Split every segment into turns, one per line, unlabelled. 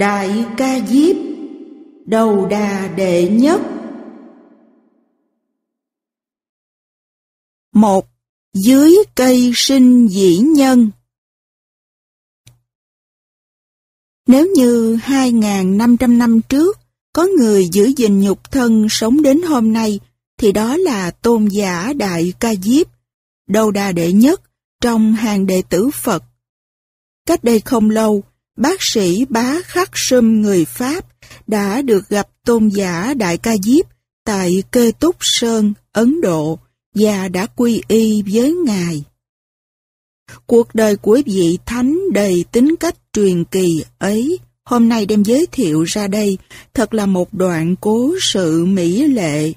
Đại ca diếp Đầu đà đệ nhất một Dưới cây sinh dĩ nhân Nếu như 2.500 năm trước có người giữ gìn nhục thân sống đến hôm nay thì đó là tôn giả Đại Ca Diếp, đầu đà đệ nhất trong hàng đệ tử Phật. Cách đây không lâu, bác sĩ bá khắc sâm người Pháp đã được gặp tôn giả Đại Ca Diếp tại Kê Túc Sơn, Ấn Độ và đã quy y với Ngài. Cuộc đời của vị thánh đầy tính cách truyền kỳ ấy hôm nay đem giới thiệu ra đây thật là một đoạn cố sự mỹ lệ.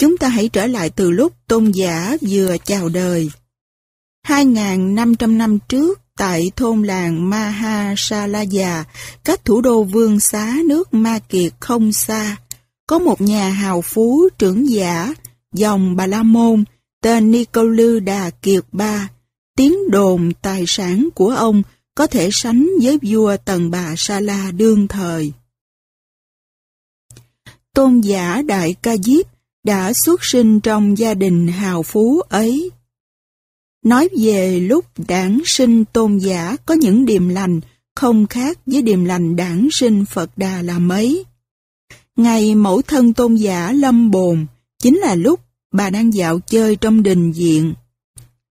Chúng ta hãy trở lại từ lúc tôn giả vừa chào đời. 2.500 năm trước, tại thôn làng Mahasalaya, cách thủ đô vương xá nước Ma Kiệt không xa. Có một nhà hào phú trưởng giả, dòng Bà La Môn, tên Nicolư Đà Kiệt Ba. Tiếng đồn tài sản của ông có thể sánh với vua tần bà Sa La đương thời. Tôn giả Đại Ca Diếp đã xuất sinh trong gia đình hào phú ấy nói về lúc đảng sinh tôn giả có những điềm lành không khác với điềm lành đảng sinh Phật Đà là mấy. Ngày mẫu thân tôn giả lâm bồn chính là lúc bà đang dạo chơi trong đình viện.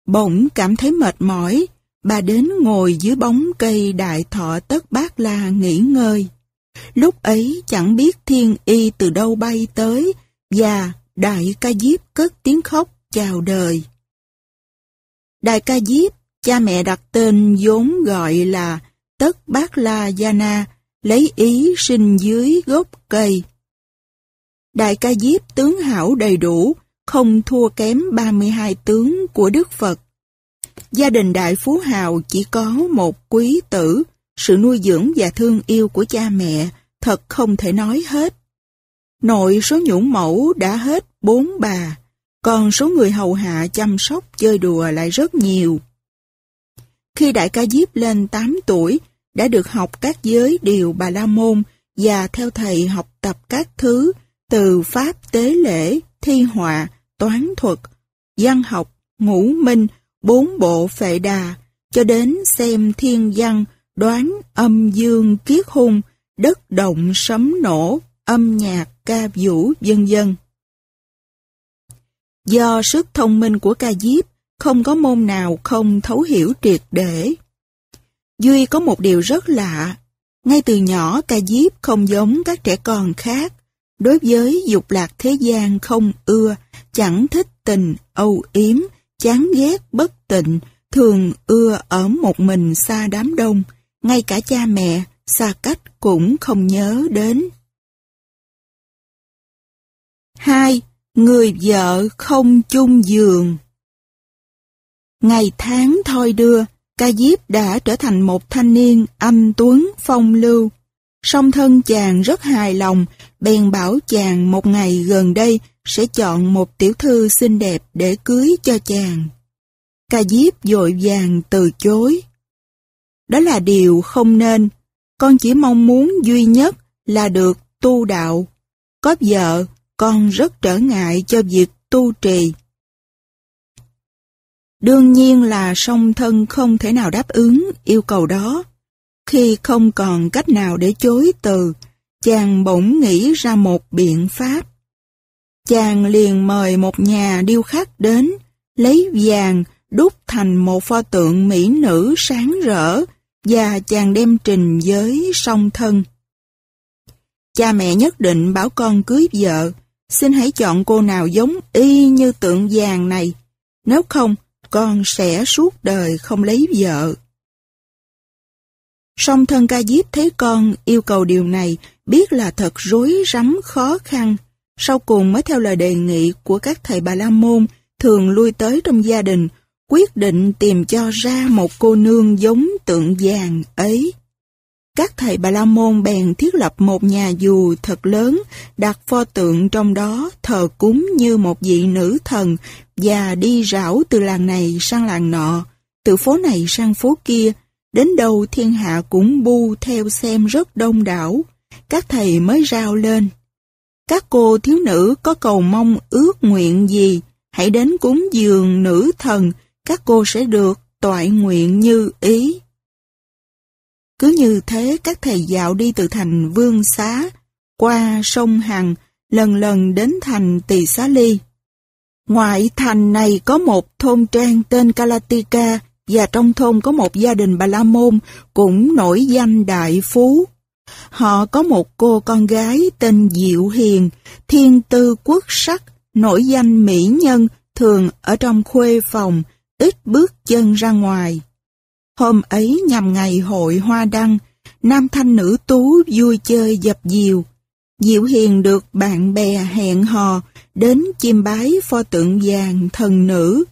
Bỗng cảm thấy mệt mỏi, bà đến ngồi dưới bóng cây đại thọ tất bát la nghỉ ngơi. Lúc ấy chẳng biết thiên y từ đâu bay tới và đại ca diếp cất tiếng khóc chào đời. Đại Ca Diếp, cha mẹ đặt tên vốn gọi là Tất Bát La Gia Na, lấy ý sinh dưới gốc cây. Đại ca Diếp tướng hảo đầy đủ, không thua kém 32 tướng của Đức Phật. Gia đình Đại Phú Hào chỉ có một quý tử, sự nuôi dưỡng và thương yêu của cha mẹ thật không thể nói hết. Nội số nhũng mẫu đã hết bốn bà, còn số người hầu hạ chăm sóc chơi đùa lại rất nhiều. Khi đại ca Diếp lên 8 tuổi, đã được học các giới điều bà la môn và theo thầy học tập các thứ từ pháp tế lễ, thi họa, toán thuật, văn học, ngũ minh, bốn bộ phệ đà, cho đến xem thiên văn, đoán âm dương kiết hung, đất động sấm nổ, âm nhạc ca vũ vân dân. Do sức thông minh của ca diếp, không có môn nào không thấu hiểu triệt để. Duy có một điều rất lạ. Ngay từ nhỏ ca diếp không giống các trẻ con khác. Đối với dục lạc thế gian không ưa, chẳng thích tình, âu yếm, chán ghét, bất tịnh, thường ưa ở một mình xa đám đông, ngay cả cha mẹ, xa cách cũng không nhớ đến. 2. Người vợ không chung giường Ngày tháng thôi đưa, ca diếp đã trở thành một thanh niên anh tuấn phong lưu. Song thân chàng rất hài lòng, bèn bảo chàng một ngày gần đây sẽ chọn một tiểu thư xinh đẹp để cưới cho chàng. Ca diếp dội vàng từ chối. Đó là điều không nên, con chỉ mong muốn duy nhất là được tu đạo, có vợ con rất trở ngại cho việc tu trì. Đương nhiên là song thân không thể nào đáp ứng yêu cầu đó. Khi không còn cách nào để chối từ, chàng bỗng nghĩ ra một biện pháp. Chàng liền mời một nhà điêu khắc đến, lấy vàng đúc thành một pho tượng mỹ nữ sáng rỡ và chàng đem trình với song thân. Cha mẹ nhất định bảo con cưới vợ, xin hãy chọn cô nào giống y như tượng vàng này. Nếu không, con sẽ suốt đời không lấy vợ. Song thân ca diếp thấy con yêu cầu điều này, biết là thật rối rắm khó khăn. Sau cùng mới theo lời đề nghị của các thầy bà la môn thường lui tới trong gia đình, quyết định tìm cho ra một cô nương giống tượng vàng ấy. Các thầy Bà La Môn bèn thiết lập một nhà dù thật lớn, đặt pho tượng trong đó thờ cúng như một vị nữ thần và đi rảo từ làng này sang làng nọ, từ phố này sang phố kia, đến đâu thiên hạ cũng bu theo xem rất đông đảo. Các thầy mới rao lên. Các cô thiếu nữ có cầu mong ước nguyện gì, hãy đến cúng dường nữ thần, các cô sẽ được toại nguyện như ý. Cứ như thế các thầy dạo đi từ thành Vương Xá, qua sông Hằng, lần lần đến thành Tỳ Xá Ly. Ngoại thành này có một thôn trang tên Calatica và trong thôn có một gia đình Bà La Môn cũng nổi danh đại phú. Họ có một cô con gái tên Diệu Hiền, thiên tư quốc sắc, nổi danh mỹ nhân, thường ở trong khuê phòng, ít bước chân ra ngoài. Hôm ấy nhằm ngày hội hoa đăng, nam thanh nữ tú vui chơi dập diều. Diệu Hiền được bạn bè hẹn hò đến chiêm bái pho tượng vàng thần nữ.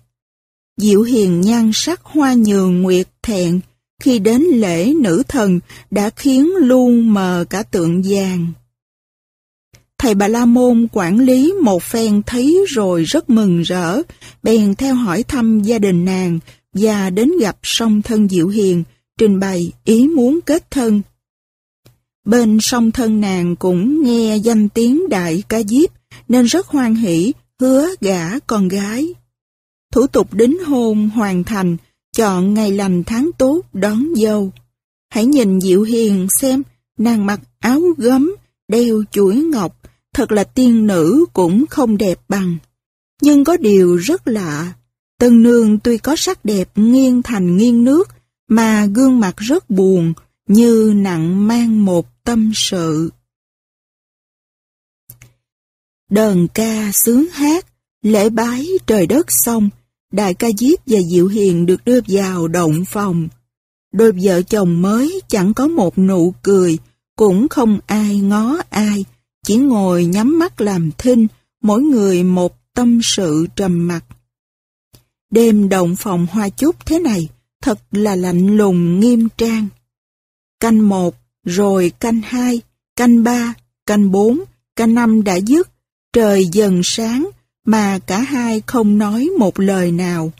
Diệu Hiền nhan sắc hoa nhường nguyệt thẹn khi đến lễ nữ thần đã khiến luôn mờ cả tượng vàng. Thầy Bà La Môn quản lý một phen thấy rồi rất mừng rỡ, bèn theo hỏi thăm gia đình nàng và đến gặp song thân Diệu Hiền, trình bày ý muốn kết thân. Bên song thân nàng cũng nghe danh tiếng đại ca diếp, nên rất hoan hỷ, hứa gả con gái. Thủ tục đính hôn hoàn thành, chọn ngày lành tháng tốt đón dâu. Hãy nhìn Diệu Hiền xem, nàng mặc áo gấm, đeo chuỗi ngọc, thật là tiên nữ cũng không đẹp bằng. Nhưng có điều rất lạ Tân nương tuy có sắc đẹp nghiêng thành nghiêng nước, mà gương mặt rất buồn, như nặng mang một tâm sự. Đờn ca sướng hát, lễ bái trời đất xong, đại ca Diếp và Diệu Hiền được đưa vào động phòng. Đôi vợ chồng mới chẳng có một nụ cười, cũng không ai ngó ai, chỉ ngồi nhắm mắt làm thinh, mỗi người một tâm sự trầm mặc. Đêm động phòng hoa chút thế này, thật là lạnh lùng nghiêm trang. Canh một, rồi canh hai, canh ba, canh bốn, canh năm đã dứt, trời dần sáng mà cả hai không nói một lời nào.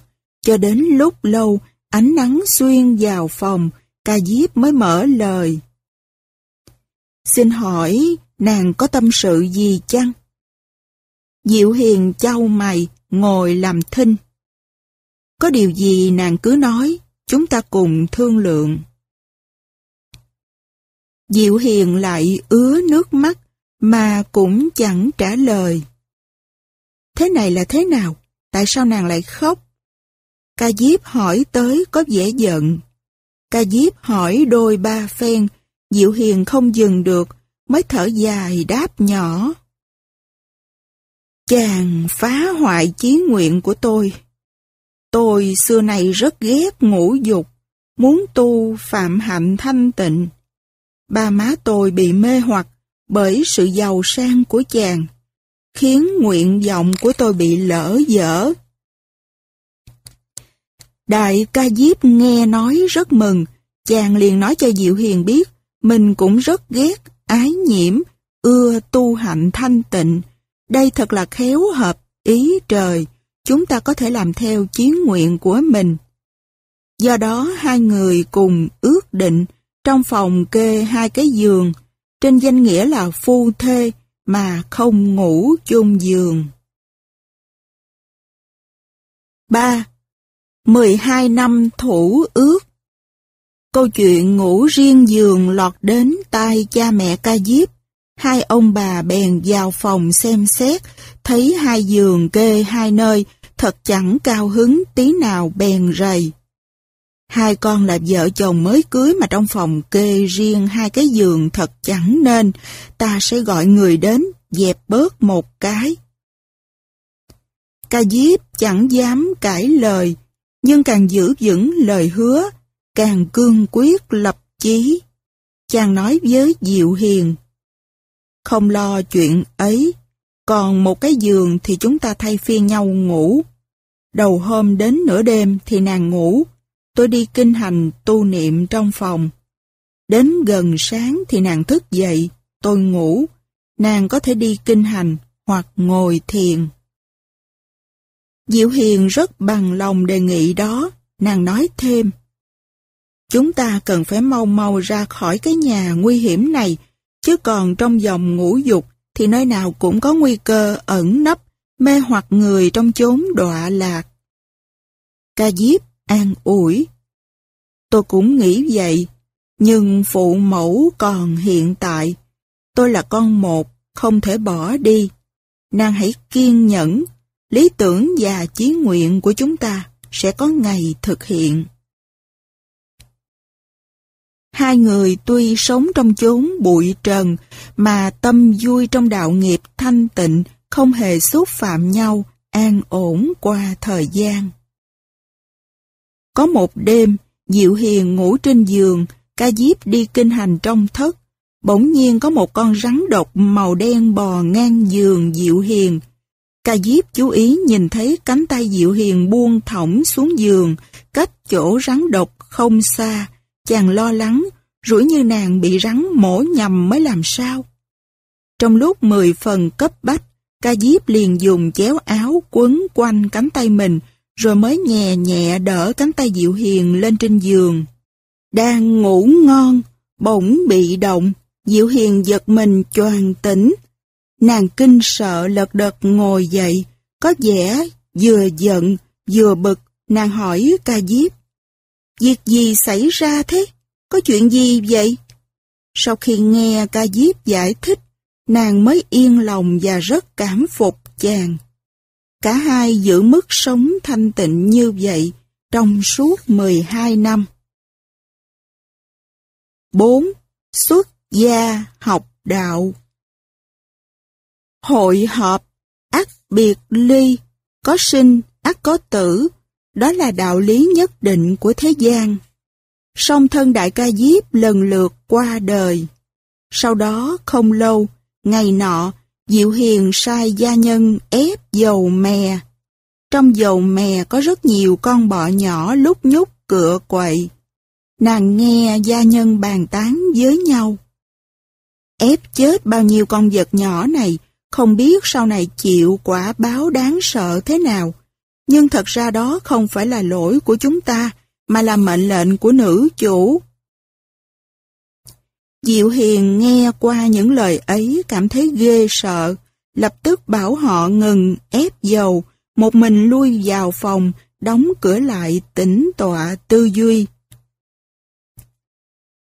Cho đến lúc lâu, ánh nắng xuyên vào phòng, ca diếp mới mở lời. Xin hỏi, nàng có tâm sự gì chăng? Diệu hiền châu mày ngồi làm thinh. Có điều gì nàng cứ nói, chúng ta cùng thương lượng. Diệu Hiền lại ứa nước mắt mà cũng chẳng trả lời. Thế này là thế nào? Tại sao nàng lại khóc? Ca Diếp hỏi tới có vẻ giận. Ca Diếp hỏi đôi ba phen, Diệu Hiền không dừng được, mới thở dài đáp nhỏ. Chàng phá hoại chí nguyện của tôi. Tôi xưa này rất ghét ngũ dục, muốn tu phạm hạnh thanh tịnh. Ba má tôi bị mê hoặc bởi sự giàu sang của chàng, khiến nguyện vọng của tôi bị lỡ dở. Đại ca Diếp nghe nói rất mừng, chàng liền nói cho Diệu Hiền biết, mình cũng rất ghét, ái nhiễm, ưa tu hạnh thanh tịnh, đây thật là khéo hợp ý trời chúng ta có thể làm theo chí nguyện của mình. Do đó hai người cùng ước định trong phòng kê hai cái giường, trên danh nghĩa là phu thê mà không ngủ chung giường. 3. 12 năm thủ ước Câu chuyện ngủ riêng giường lọt đến tai cha mẹ ca diếp Hai ông bà bèn vào phòng xem xét, thấy hai giường kê hai nơi, thật chẳng cao hứng tí nào bèn rầy. Hai con là vợ chồng mới cưới mà trong phòng kê riêng hai cái giường thật chẳng nên, ta sẽ gọi người đến, dẹp bớt một cái. Ca Diếp chẳng dám cãi lời, nhưng càng giữ vững lời hứa, càng cương quyết lập chí. Chàng nói với Diệu Hiền. Không lo chuyện ấy. Còn một cái giường thì chúng ta thay phiên nhau ngủ. Đầu hôm đến nửa đêm thì nàng ngủ. Tôi đi kinh hành tu niệm trong phòng. Đến gần sáng thì nàng thức dậy, tôi ngủ. Nàng có thể đi kinh hành hoặc ngồi thiền. Diệu Hiền rất bằng lòng đề nghị đó, nàng nói thêm. Chúng ta cần phải mau mau ra khỏi cái nhà nguy hiểm này chứ còn trong dòng ngũ dục thì nơi nào cũng có nguy cơ ẩn nấp, mê hoặc người trong chốn đọa lạc. Ca Diếp an ủi. Tôi cũng nghĩ vậy, nhưng phụ mẫu còn hiện tại. Tôi là con một, không thể bỏ đi. Nàng hãy kiên nhẫn, lý tưởng và chí nguyện của chúng ta sẽ có ngày thực hiện. Hai người tuy sống trong chốn bụi trần mà tâm vui trong đạo nghiệp thanh tịnh, không hề xúc phạm nhau, an ổn qua thời gian. Có một đêm, Diệu Hiền ngủ trên giường, ca diếp đi kinh hành trong thất. Bỗng nhiên có một con rắn độc màu đen bò ngang giường Diệu Hiền. Ca diếp chú ý nhìn thấy cánh tay Diệu Hiền buông thõng xuống giường, cách chỗ rắn độc không xa. Chàng lo lắng, rủi như nàng bị rắn mổ nhầm mới làm sao. Trong lúc mười phần cấp bách, ca diếp liền dùng chéo áo quấn quanh cánh tay mình, rồi mới nhẹ nhẹ đỡ cánh tay Diệu Hiền lên trên giường. Đang ngủ ngon, bỗng bị động, Diệu Hiền giật mình choàng tỉnh. Nàng kinh sợ lật đật ngồi dậy, có vẻ vừa giận, vừa bực, nàng hỏi ca diếp. Việc gì xảy ra thế? Có chuyện gì vậy? Sau khi nghe ca diếp giải thích, nàng mới yên lòng và rất cảm phục chàng. Cả hai giữ mức sống thanh tịnh như vậy trong suốt 12 năm. 4. Xuất gia học đạo Hội họp, ắt biệt ly, có sinh, ắt có tử, đó là đạo lý nhất định của thế gian. Song thân đại ca Diếp lần lượt qua đời. Sau đó không lâu, ngày nọ, Diệu Hiền sai gia nhân ép dầu mè. Trong dầu mè có rất nhiều con bọ nhỏ lúc nhúc cựa quậy. Nàng nghe gia nhân bàn tán với nhau. Ép chết bao nhiêu con vật nhỏ này, không biết sau này chịu quả báo đáng sợ thế nào nhưng thật ra đó không phải là lỗi của chúng ta, mà là mệnh lệnh của nữ chủ. Diệu Hiền nghe qua những lời ấy cảm thấy ghê sợ, lập tức bảo họ ngừng ép dầu, một mình lui vào phòng, đóng cửa lại tĩnh tọa tư duy.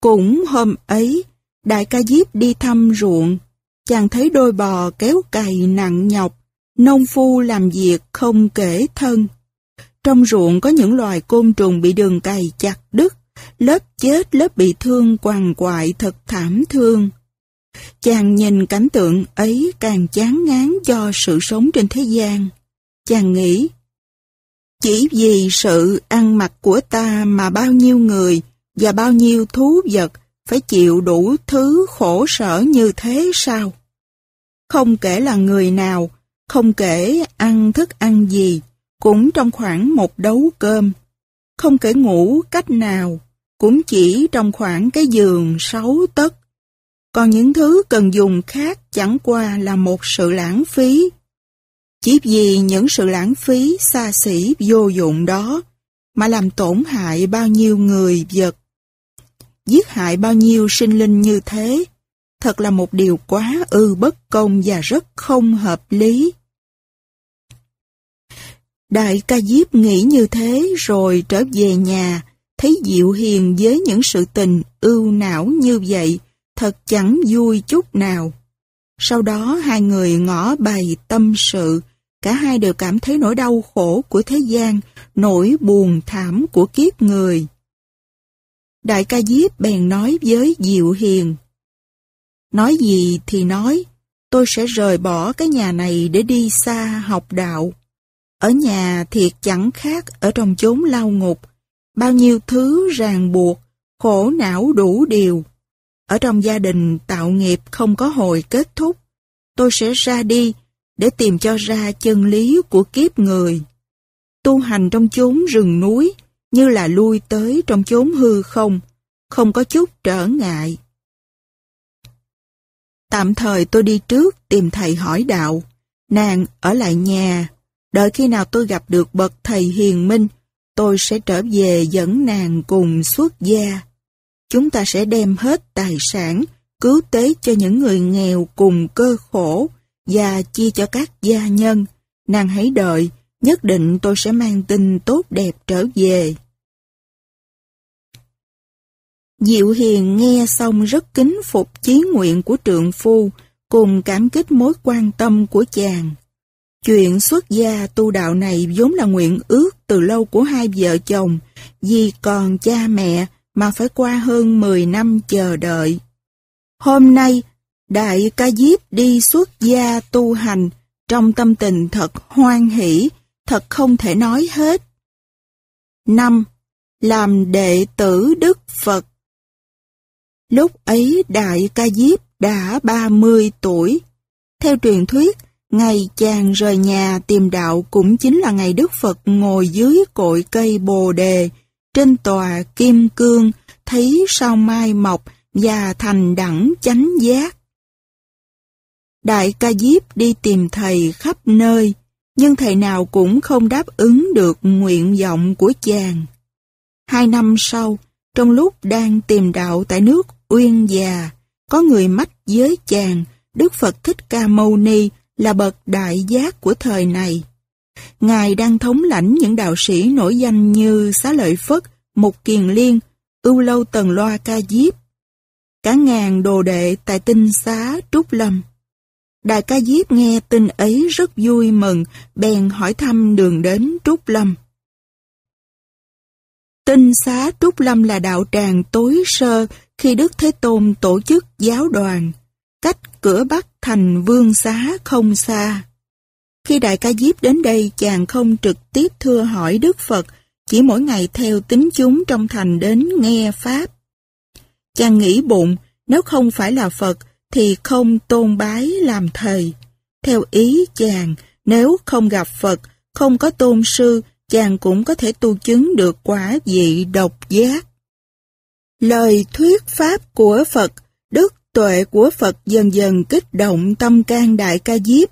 Cũng hôm ấy, đại ca Diếp đi thăm ruộng, chàng thấy đôi bò kéo cày nặng nhọc, Nông phu làm việc không kể thân. Trong ruộng có những loài côn trùng bị đường cày chặt đứt, lớp chết lớp bị thương quằn quại thật thảm thương. Chàng nhìn cảnh tượng ấy càng chán ngán cho sự sống trên thế gian. Chàng nghĩ, chỉ vì sự ăn mặc của ta mà bao nhiêu người và bao nhiêu thú vật phải chịu đủ thứ khổ sở như thế sao? Không kể là người nào, không kể ăn thức ăn gì, cũng trong khoảng một đấu cơm. Không kể ngủ cách nào, cũng chỉ trong khoảng cái giường sáu tấc. Còn những thứ cần dùng khác chẳng qua là một sự lãng phí. Chỉ vì những sự lãng phí xa xỉ vô dụng đó mà làm tổn hại bao nhiêu người vật. Giết hại bao nhiêu sinh linh như thế, thật là một điều quá ư bất công và rất không hợp lý. Đại ca Diếp nghĩ như thế rồi trở về nhà, thấy Diệu Hiền với những sự tình ưu não như vậy, thật chẳng vui chút nào. Sau đó hai người ngỏ bày tâm sự, cả hai đều cảm thấy nỗi đau khổ của thế gian, nỗi buồn thảm của kiếp người. Đại ca Diếp bèn nói với Diệu Hiền. Nói gì thì nói, tôi sẽ rời bỏ cái nhà này để đi xa học đạo. Ở nhà thiệt chẳng khác ở trong chốn lao ngục, bao nhiêu thứ ràng buộc, khổ não đủ điều. Ở trong gia đình tạo nghiệp không có hồi kết thúc, tôi sẽ ra đi để tìm cho ra chân lý của kiếp người. Tu hành trong chốn rừng núi như là lui tới trong chốn hư không, không có chút trở ngại. Tạm thời tôi đi trước tìm thầy hỏi đạo, nàng ở lại nhà Đợi khi nào tôi gặp được bậc thầy hiền minh, tôi sẽ trở về dẫn nàng cùng xuất gia. Chúng ta sẽ đem hết tài sản, cứu tế cho những người nghèo cùng cơ khổ và chia cho các gia nhân. Nàng hãy đợi, nhất định tôi sẽ mang tin tốt đẹp trở về. Diệu Hiền nghe xong rất kính phục chí nguyện của trượng phu, cùng cảm kích mối quan tâm của chàng. Chuyện xuất gia tu đạo này vốn là nguyện ước từ lâu của hai vợ chồng, vì còn cha mẹ mà phải qua hơn 10 năm chờ đợi. Hôm nay, Đại Ca Diếp đi xuất gia tu hành trong tâm tình thật hoan hỷ, thật không thể nói hết. 5. Làm đệ tử Đức Phật Lúc ấy Đại Ca Diếp đã 30 tuổi. Theo truyền thuyết, Ngày chàng rời nhà tìm đạo cũng chính là ngày Đức Phật ngồi dưới cội cây Bồ Đề, trên tòa Kim Cương, thấy sao mai mọc và thành đẳng chánh giác. Đại ca Diếp đi tìm thầy khắp nơi, nhưng thầy nào cũng không đáp ứng được nguyện vọng của chàng. Hai năm sau, trong lúc đang tìm đạo tại nước Uyên Già, có người mách với chàng, Đức Phật Thích Ca Mâu Ni là bậc đại giác của thời này. Ngài đang thống lãnh những đạo sĩ nổi danh như Xá Lợi Phất, Mục Kiền Liên, Ưu Lâu Tần Loa Ca Diếp, cả ngàn đồ đệ tại tinh xá Trúc Lâm. Đại ca Diếp nghe tin ấy rất vui mừng, bèn hỏi thăm đường đến Trúc Lâm. Tinh xá Trúc Lâm là đạo tràng tối sơ khi Đức Thế Tôn tổ chức giáo đoàn, cách cửa bắc thành vương xá không xa. Khi Đại ca Diếp đến đây, chàng không trực tiếp thưa hỏi Đức Phật, chỉ mỗi ngày theo tính chúng trong thành đến nghe Pháp. Chàng nghĩ bụng, nếu không phải là Phật, thì không tôn bái làm thầy. Theo ý chàng, nếu không gặp Phật, không có tôn sư, chàng cũng có thể tu chứng được quả vị độc giác. Lời thuyết Pháp của Phật, Đức Tuệ của Phật dần dần kích động tâm can Đại Ca Diếp.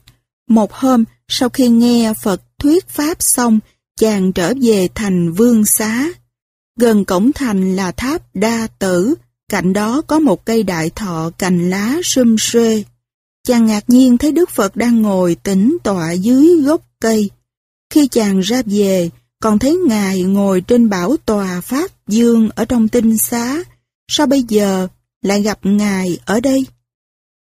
Một hôm, sau khi nghe Phật thuyết Pháp xong, chàng trở về thành Vương Xá. Gần cổng thành là tháp Đa Tử, cạnh đó có một cây đại thọ cành lá sum xuê. Chàng ngạc nhiên thấy Đức Phật đang ngồi tĩnh tọa dưới gốc cây. Khi chàng ra về, còn thấy Ngài ngồi trên bảo tòa Pháp Dương ở trong tinh xá. Sao bây giờ lại gặp Ngài ở đây.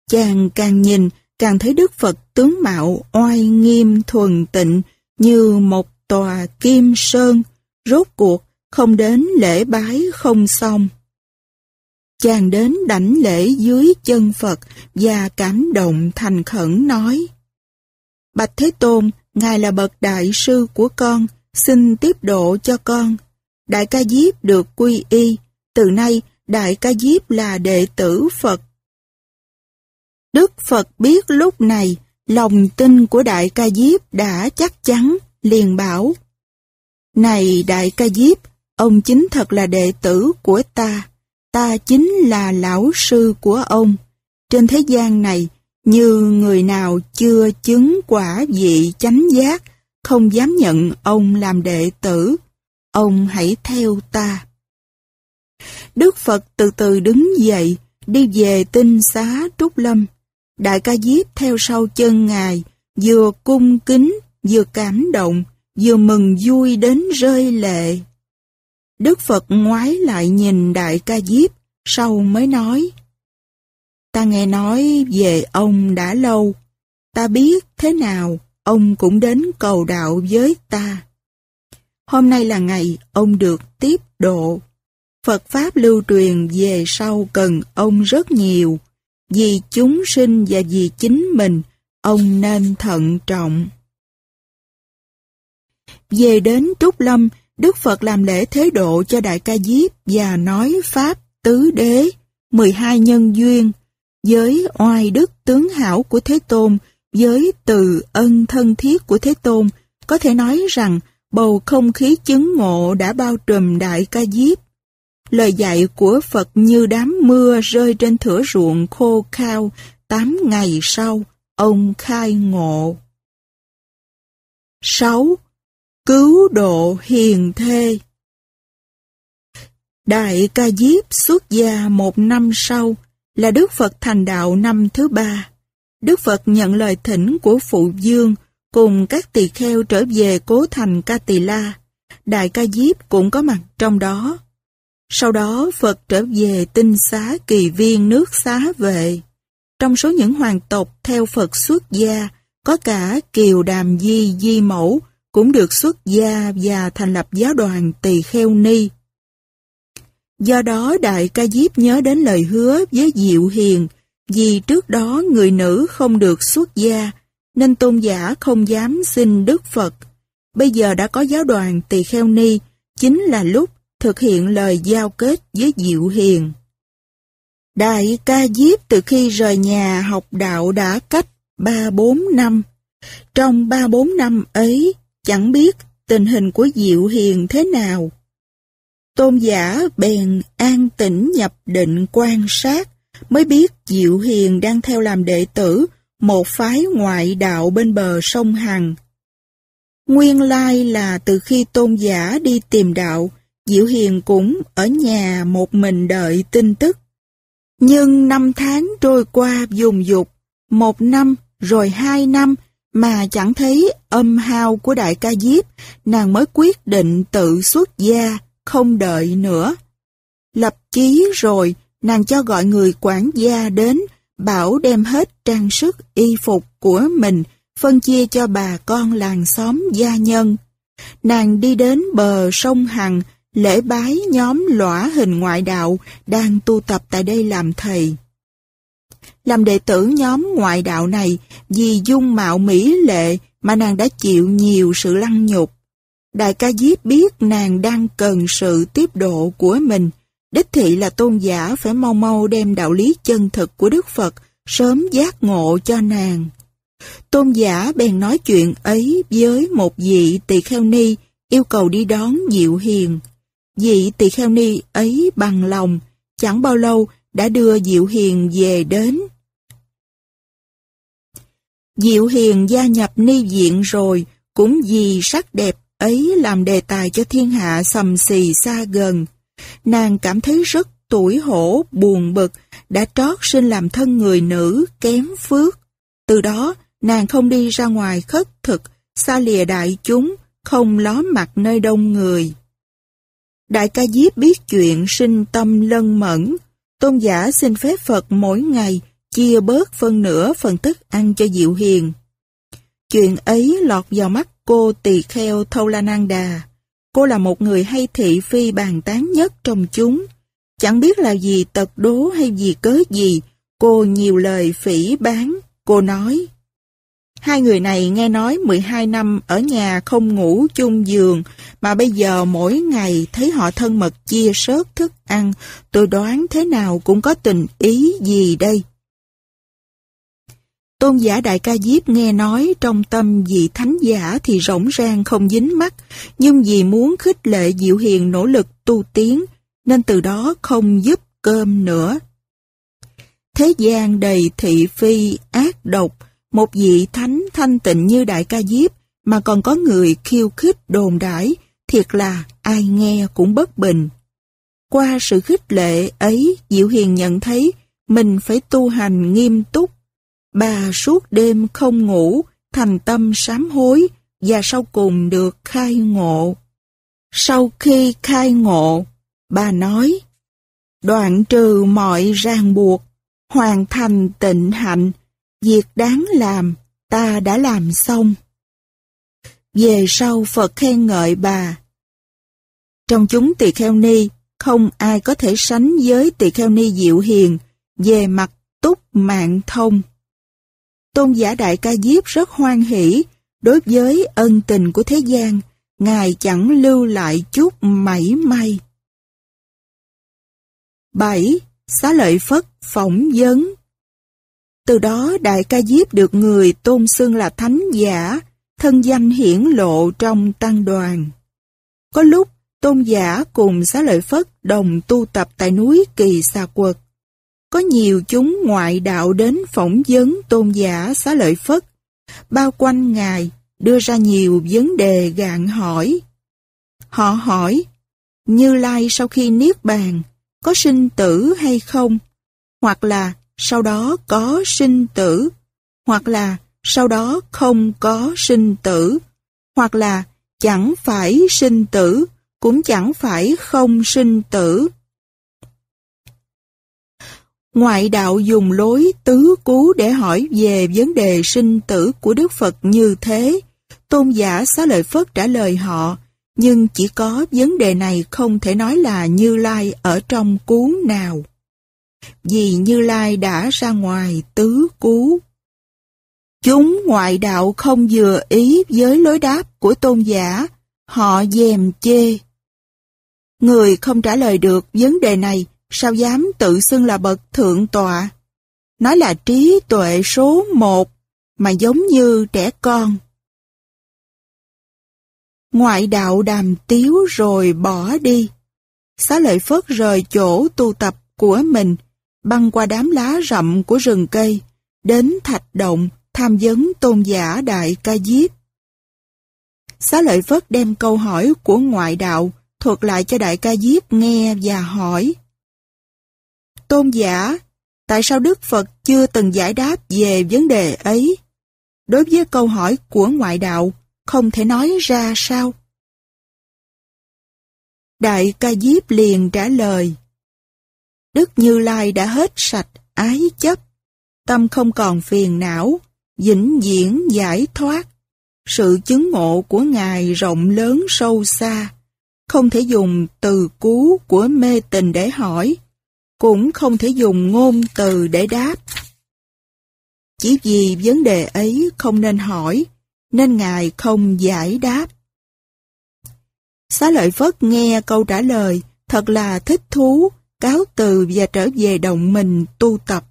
Chàng càng nhìn, càng thấy Đức Phật tướng mạo oai nghiêm thuần tịnh như một tòa kim sơn, rốt cuộc không đến lễ bái không xong. Chàng đến đảnh lễ dưới chân Phật và cảm động thành khẩn nói. Bạch Thế Tôn, Ngài là bậc đại sư của con, xin tiếp độ cho con. Đại ca Diếp được quy y, từ nay Đại Ca Diếp là đệ tử Phật. Đức Phật biết lúc này, lòng tin của Đại Ca Diếp đã chắc chắn, liền bảo. Này Đại Ca Diếp, ông chính thật là đệ tử của ta, ta chính là lão sư của ông. Trên thế gian này, như người nào chưa chứng quả vị chánh giác, không dám nhận ông làm đệ tử, ông hãy theo ta. Đức Phật từ từ đứng dậy, đi về tinh xá Trúc Lâm. Đại ca Diếp theo sau chân Ngài, vừa cung kính, vừa cảm động, vừa mừng vui đến rơi lệ. Đức Phật ngoái lại nhìn Đại ca Diếp, sau mới nói. Ta nghe nói về ông đã lâu, ta biết thế nào ông cũng đến cầu đạo với ta. Hôm nay là ngày ông được tiếp độ. Phật Pháp lưu truyền về sau cần ông rất nhiều. Vì chúng sinh và vì chính mình, ông nên thận trọng. Về đến Trúc Lâm, Đức Phật làm lễ thế độ cho Đại Ca Diếp và nói Pháp Tứ Đế, 12 nhân duyên, với oai đức tướng hảo của Thế Tôn, với từ ân thân thiết của Thế Tôn, có thể nói rằng bầu không khí chứng ngộ đã bao trùm Đại Ca Diếp lời dạy của Phật như đám mưa rơi trên thửa ruộng khô khao, tám ngày sau, ông khai ngộ. 6. Cứu độ hiền thê Đại Ca Diếp xuất gia một năm sau là Đức Phật thành đạo năm thứ ba. Đức Phật nhận lời thỉnh của Phụ Dương cùng các tỳ kheo trở về cố thành Ca Tỳ La. Đại Ca Diếp cũng có mặt trong đó. Sau đó Phật trở về tinh xá kỳ viên nước xá vệ. Trong số những hoàng tộc theo Phật xuất gia, có cả Kiều Đàm Di Di Mẫu cũng được xuất gia và thành lập giáo đoàn Tỳ Kheo Ni. Do đó Đại Ca Diếp nhớ đến lời hứa với Diệu Hiền, vì trước đó người nữ không được xuất gia, nên tôn giả không dám xin Đức Phật. Bây giờ đã có giáo đoàn Tỳ Kheo Ni, chính là lúc thực hiện lời giao kết với Diệu Hiền. Đại ca Diếp từ khi rời nhà học đạo đã cách 3-4 năm. Trong 3-4 năm ấy, chẳng biết tình hình của Diệu Hiền thế nào. Tôn giả bèn an tĩnh nhập định quan sát, mới biết Diệu Hiền đang theo làm đệ tử một phái ngoại đạo bên bờ sông Hằng. Nguyên lai là từ khi tôn giả đi tìm đạo, Diệu Hiền cũng ở nhà một mình đợi tin tức. Nhưng năm tháng trôi qua dùng dục, một năm rồi hai năm mà chẳng thấy âm hao của đại ca Diếp, nàng mới quyết định tự xuất gia, không đợi nữa. Lập chí rồi, nàng cho gọi người quản gia đến, bảo đem hết trang sức y phục của mình, phân chia cho bà con làng xóm gia nhân. Nàng đi đến bờ sông Hằng, lễ bái nhóm lõa hình ngoại đạo đang tu tập tại đây làm thầy. Làm đệ tử nhóm ngoại đạo này vì dung mạo mỹ lệ mà nàng đã chịu nhiều sự lăng nhục. Đại ca Diếp biết nàng đang cần sự tiếp độ của mình. Đích thị là tôn giả phải mau mau đem đạo lý chân thực của Đức Phật sớm giác ngộ cho nàng. Tôn giả bèn nói chuyện ấy với một vị tỳ kheo ni yêu cầu đi đón Diệu Hiền. Vị tỳ kheo ni ấy bằng lòng, chẳng bao lâu đã đưa Diệu Hiền về đến. Diệu Hiền gia nhập ni viện rồi, cũng vì sắc đẹp ấy làm đề tài cho thiên hạ sầm xì xa gần. Nàng cảm thấy rất tủi hổ, buồn bực, đã trót sinh làm thân người nữ, kém phước. Từ đó, nàng không đi ra ngoài khất thực, xa lìa đại chúng, không ló mặt nơi đông người. Đại ca Diếp biết chuyện sinh tâm lân mẫn. Tôn giả xin phép Phật mỗi ngày chia bớt phân nửa phần thức ăn cho Diệu Hiền. Chuyện ấy lọt vào mắt cô tỳ kheo Thâu La Nang Đà. Cô là một người hay thị phi bàn tán nhất trong chúng. Chẳng biết là gì tật đố hay gì cớ gì, cô nhiều lời phỉ bán. Cô nói, Hai người này nghe nói 12 năm ở nhà không ngủ chung giường, mà bây giờ mỗi ngày thấy họ thân mật chia sớt thức ăn, tôi đoán thế nào cũng có tình ý gì đây. Tôn giả Đại Ca Diếp nghe nói trong tâm vị thánh giả thì rỗng rang không dính mắt, nhưng vì muốn khích lệ Diệu Hiền nỗ lực tu tiến, nên từ đó không giúp cơm nữa. Thế gian đầy thị phi, ác độc, một vị thánh thanh tịnh như Đại Ca Diếp mà còn có người khiêu khích đồn đãi thiệt là ai nghe cũng bất bình. Qua sự khích lệ ấy, Diệu Hiền nhận thấy mình phải tu hành nghiêm túc. Bà suốt đêm không ngủ, thành tâm sám hối và sau cùng được khai ngộ. Sau khi khai ngộ, bà nói, đoạn trừ mọi ràng buộc, hoàn thành tịnh hạnh, Việc đáng làm, ta đã làm xong. Về sau Phật khen ngợi bà. Trong chúng tỳ kheo ni, không ai có thể sánh với tỳ kheo ni diệu hiền về mặt túc mạng thông. Tôn giả Đại Ca Diếp rất hoan hỷ đối với ân tình của thế gian, Ngài chẳng lưu lại chút mảy may. 7. Xá lợi Phất phỏng vấn từ đó Đại Ca Diếp được người tôn xưng là thánh giả, thân danh hiển lộ trong tăng đoàn. Có lúc, tôn giả cùng xá lợi Phất đồng tu tập tại núi Kỳ Xà Quật. Có nhiều chúng ngoại đạo đến phỏng vấn tôn giả xá lợi Phất, bao quanh ngài đưa ra nhiều vấn đề gạn hỏi. Họ hỏi, Như Lai sau khi Niết Bàn, có sinh tử hay không? Hoặc là, sau đó có sinh tử, hoặc là sau đó không có sinh tử, hoặc là chẳng phải sinh tử, cũng chẳng phải không sinh tử. Ngoại đạo dùng lối tứ cú để hỏi về vấn đề sinh tử của Đức Phật như thế. Tôn giả xá lợi Phất trả lời họ, nhưng chỉ có vấn đề này không thể nói là Như Lai ở trong cú nào vì Như Lai đã ra ngoài tứ cú. Chúng ngoại đạo không vừa ý với lối đáp của tôn giả, họ dèm chê. Người không trả lời được vấn đề này, sao dám tự xưng là bậc thượng tọa? Nói là trí tuệ số một, mà giống như trẻ con. Ngoại đạo đàm tiếu rồi bỏ đi. Xá lợi Phất rời chỗ tu tập của mình băng qua đám lá rậm của rừng cây, đến thạch động tham vấn tôn giả Đại Ca Diếp. Xá lợi Phất đem câu hỏi của ngoại đạo thuật lại cho Đại Ca Diếp nghe và hỏi. Tôn giả, tại sao Đức Phật chưa từng giải đáp về vấn đề ấy? Đối với câu hỏi của ngoại đạo, không thể nói ra sao? Đại Ca Diếp liền trả lời. Đức Như Lai đã hết sạch ái chấp, tâm không còn phiền não, vĩnh viễn giải thoát. Sự chứng ngộ của Ngài rộng lớn sâu xa, không thể dùng từ cú của mê tình để hỏi, cũng không thể dùng ngôn từ để đáp. Chỉ vì vấn đề ấy không nên hỏi, nên Ngài không giải đáp. Xá lợi Phất nghe câu trả lời thật là thích thú, cáo từ và trở về động mình tu tập.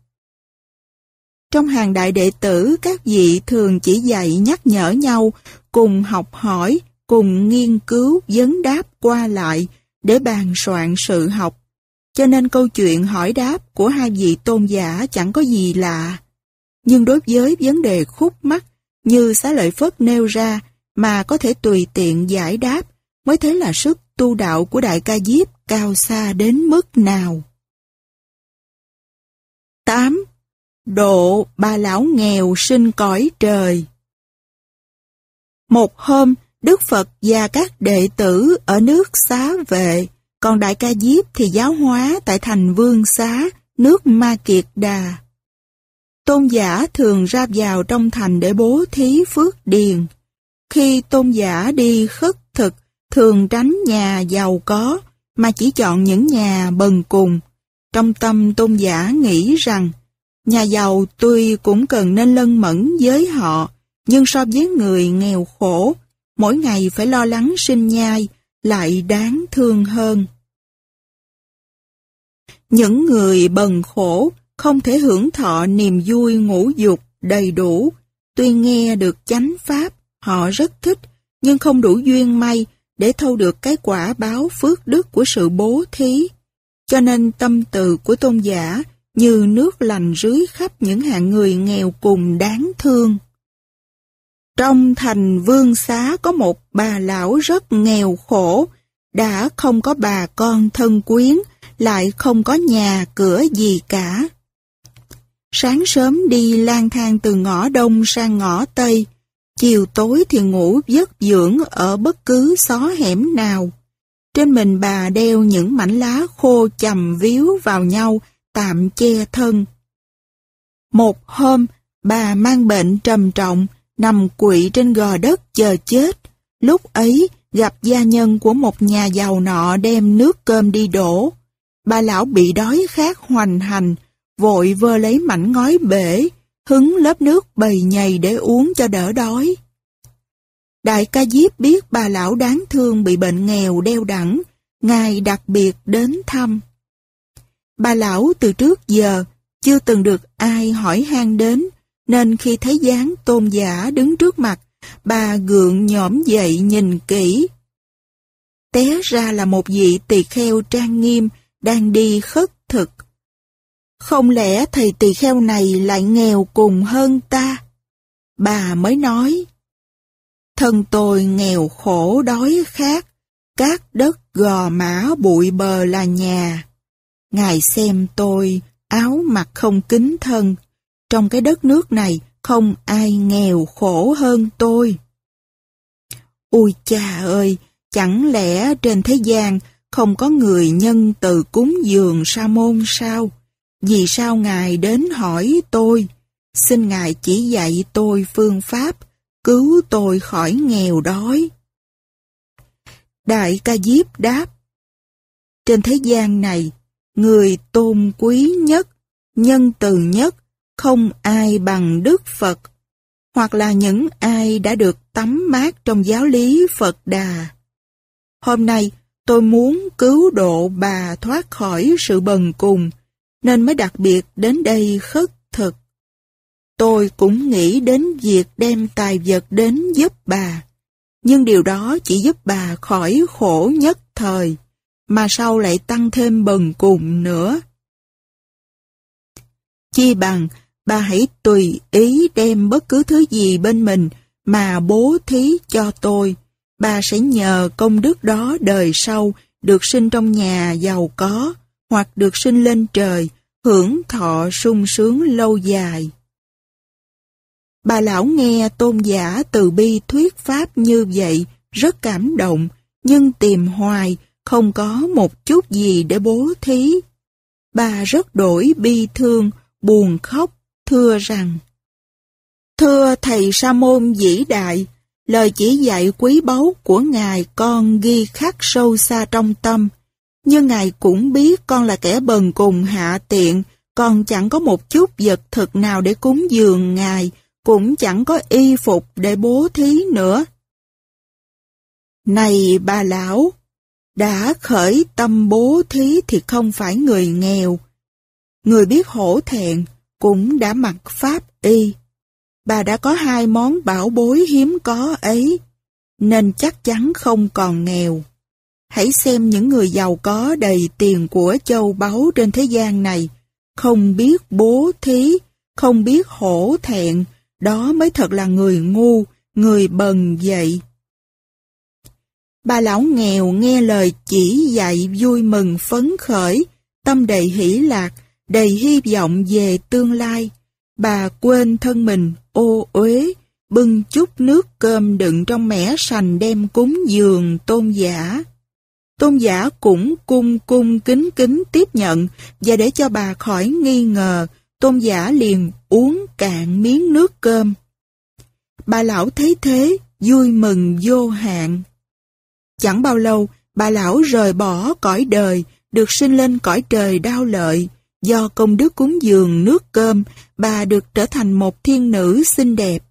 Trong hàng đại đệ tử, các vị thường chỉ dạy nhắc nhở nhau, cùng học hỏi, cùng nghiên cứu, vấn đáp qua lại để bàn soạn sự học. Cho nên câu chuyện hỏi đáp của hai vị tôn giả chẳng có gì lạ. Nhưng đối với vấn đề khúc mắc như xá lợi Phất nêu ra mà có thể tùy tiện giải đáp mới thế là sức tu đạo của Đại ca Diếp cao xa đến mức nào. 8. Độ bà lão nghèo sinh cõi trời Một hôm, Đức Phật và các đệ tử ở nước xá vệ, còn Đại ca Diếp thì giáo hóa tại thành Vương Xá, nước Ma Kiệt Đà. Tôn giả thường ra vào trong thành để bố thí phước điền. Khi tôn giả đi khất thực, thường tránh nhà giàu có, mà chỉ chọn những nhà bần cùng. Trong tâm tôn giả nghĩ rằng, nhà giàu tuy cũng cần nên lân mẫn với họ, nhưng so với người nghèo khổ, mỗi ngày phải lo lắng sinh nhai lại đáng thương hơn. Những người bần khổ không thể hưởng thọ niềm vui ngũ dục đầy đủ, tuy nghe được chánh pháp họ rất thích, nhưng không đủ duyên may để thâu được cái quả báo phước đức của sự bố thí. Cho nên tâm từ của tôn giả như nước lành rưới khắp những hạng người nghèo cùng đáng thương. Trong thành vương xá có một bà lão rất nghèo khổ, đã không có bà con thân quyến, lại không có nhà cửa gì cả. Sáng sớm đi lang thang từ ngõ đông sang ngõ tây, Chiều tối thì ngủ giấc dưỡng ở bất cứ xó hẻm nào. Trên mình bà đeo những mảnh lá khô chầm víu vào nhau, tạm che thân. Một hôm, bà mang bệnh trầm trọng, nằm quỵ trên gò đất chờ chết. Lúc ấy, gặp gia nhân của một nhà giàu nọ đem nước cơm đi đổ. Bà lão bị đói khát hoành hành, vội vơ lấy mảnh ngói bể, hứng lớp nước bầy nhầy để uống cho đỡ đói. Đại ca Diếp biết bà lão đáng thương bị bệnh nghèo đeo đẳng, ngài đặc biệt đến thăm. Bà lão từ trước giờ chưa từng được ai hỏi han đến, nên khi thấy dáng tôn giả đứng trước mặt, bà gượng nhõm dậy nhìn kỹ. Té ra là một vị tỳ kheo trang nghiêm đang đi khất không lẽ thầy tỳ kheo này lại nghèo cùng hơn ta? Bà mới nói, Thân tôi nghèo khổ đói khát, các đất gò mã bụi bờ là nhà. Ngài xem tôi, áo mặc không kính thân, trong cái đất nước này không ai nghèo khổ hơn tôi. Ôi cha ơi, chẳng lẽ trên thế gian không có người nhân từ cúng dường sa môn sao? Vì sao Ngài đến hỏi tôi? Xin Ngài chỉ dạy tôi phương pháp, cứu tôi khỏi nghèo đói. Đại ca Diếp đáp, Trên thế gian này, người tôn quý nhất, nhân từ nhất, không ai bằng Đức Phật, hoặc là những ai đã được tắm mát trong giáo lý Phật Đà. Hôm nay, tôi muốn cứu độ bà thoát khỏi sự bần cùng, nên mới đặc biệt đến đây khất thực. Tôi cũng nghĩ đến việc đem tài vật đến giúp bà, nhưng điều đó chỉ giúp bà khỏi khổ nhất thời, mà sau lại tăng thêm bần cùng nữa. Chi bằng, bà hãy tùy ý đem bất cứ thứ gì bên mình mà bố thí cho tôi. Bà sẽ nhờ công đức đó đời sau được sinh trong nhà giàu có, hoặc được sinh lên trời, hưởng thọ sung sướng lâu dài. Bà lão nghe tôn giả từ bi thuyết pháp như vậy, rất cảm động, nhưng tìm hoài, không có một chút gì để bố thí. Bà rất đổi bi thương, buồn khóc, thưa rằng Thưa Thầy Sa Môn Vĩ Đại, lời chỉ dạy quý báu của Ngài con ghi khắc sâu xa trong tâm, nhưng Ngài cũng biết con là kẻ bần cùng hạ tiện, con chẳng có một chút vật thực nào để cúng dường Ngài, cũng chẳng có y phục để bố thí nữa. Này bà lão, đã khởi tâm bố thí thì không phải người nghèo. Người biết hổ thẹn cũng đã mặc pháp y. Bà đã có hai món bảo bối hiếm có ấy, nên chắc chắn không còn nghèo. Hãy xem những người giàu có đầy tiền của châu báu trên thế gian này, không biết bố thí, không biết hổ thẹn, đó mới thật là người ngu, người bần dậy. Bà lão nghèo nghe lời chỉ dạy vui mừng phấn khởi, tâm đầy hỷ lạc, đầy hy vọng về tương lai. Bà quên thân mình ô uế, bưng chút nước cơm đựng trong mẻ sành đem cúng giường tôn giả tôn giả cũng cung cung kính kính tiếp nhận và để cho bà khỏi nghi ngờ, tôn giả liền uống cạn miếng nước cơm. Bà lão thấy thế, vui mừng vô hạn. Chẳng bao lâu, bà lão rời bỏ cõi đời, được sinh lên cõi trời đau lợi. Do công đức cúng dường nước cơm, bà được trở thành một thiên nữ xinh đẹp.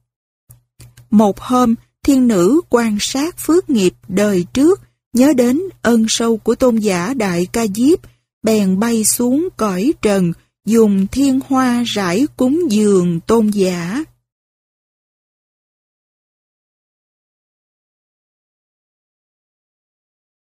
Một hôm, thiên nữ quan sát phước nghiệp đời trước nhớ đến ân sâu của tôn giả Đại Ca Diếp, bèn bay xuống cõi trần, dùng thiên hoa rải cúng dường tôn giả.